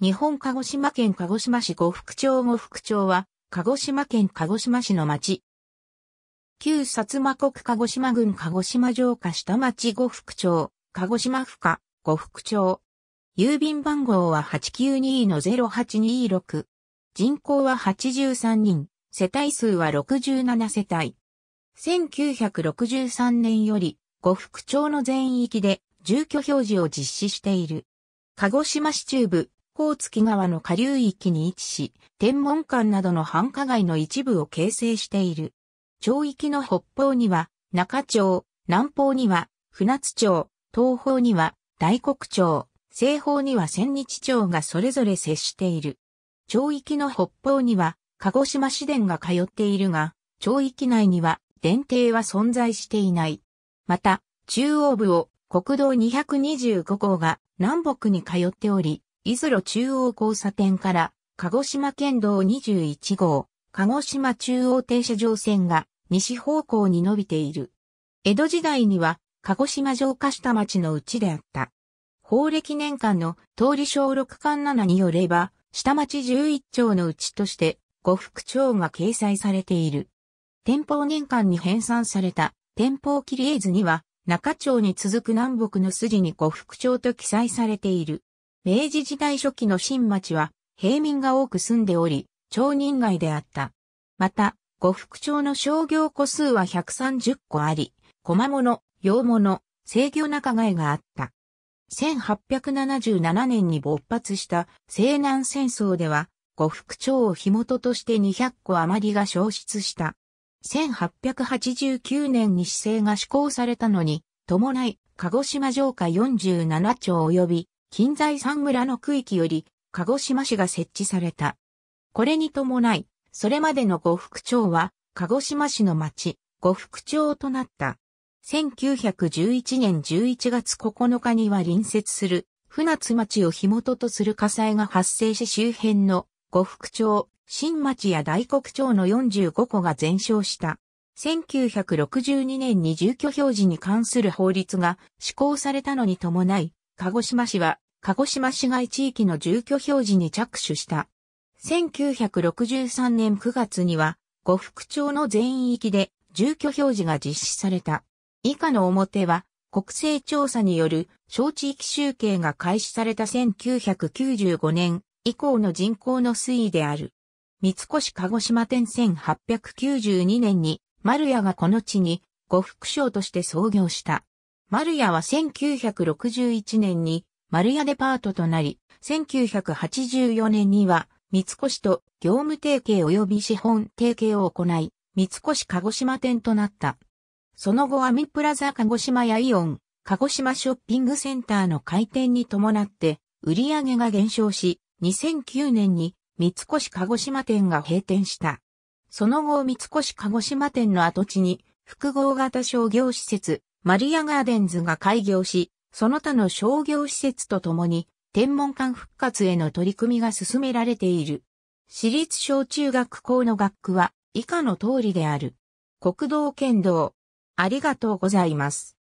日本鹿児島県鹿児島市五福町五福町は、鹿児島県鹿児島市の町。旧薩摩国鹿児島郡鹿児島城下下町五福町、鹿児島府下、五福町。郵便番号は892-0826。人口は83人、世帯数は67世帯。1963年より、五福町の全域で住居表示を実施している。鹿児島市中部、高月川の下流域に位置し、天文館などの繁華街の一部を形成している。町域の北方には中町、南方には船津町、東方には大国町、西方には千日町がそれぞれ接している。町域の北方には鹿児島市電が通っているが、町域内には電停は存在していない。また、中央部を国道225号が南北に通っており、伊豆路中央交差点から、鹿児島県道21号、鹿児島中央停車場線が西方向に伸びている。江戸時代には、鹿児島城下下町のうちであった。法暦年間の通り小6巻7によれば、下町11町のうちとして、五福町が掲載されている。天保年間に編纂された、天保切絵図には、中町に続く南北の筋に五福町と記載されている。明治時代初期の新町は平民が多く住んでおり、町人街であった。また、呉服町の商業個数は130個あり、駒物、洋物、制御仲買があった。1877年に勃発した西南戦争では、呉服町を火元として200個余りが消失した。1889年に市政が施行されたのに、伴い、鹿児島城下47町及び近在山村の区域より、鹿児島市が設置された。これに伴い、それまでの呉服町は、鹿児島市の町、呉服町となった。1911年11月9日には隣接する、船津町を火元とする火災が発生し周辺の呉服町、新町や大黒町の45戸が全焼した。1962年に住居表示に関する法律が施行されたのに伴い、鹿児島市は鹿児島市街地域の住居表示に着手した。1963年9月には、呉福町の全域で住居表示が実施された。以下の表は、国勢調査による小地域集計が開始された1995年以降の人口の推移である。三越鹿児島店1892年に、丸屋がこの地に呉福省として創業した。丸屋は1961年に丸屋デパートとなり、1984年には、三越と業務提携及び資本提携を行い、三越鹿児島店となった。その後はミプラザ鹿児島やイオン、鹿児島ショッピングセンターの開店に伴って、売り上げが減少し、2009年に三越鹿児島店が閉店した。その後三越鹿児島店の跡地に、複合型商業施設、マリアガーデンズが開業し、その他の商業施設とともに、天文館復活への取り組みが進められている。私立小中学校の学区は以下の通りである。国道県道。ありがとうございます。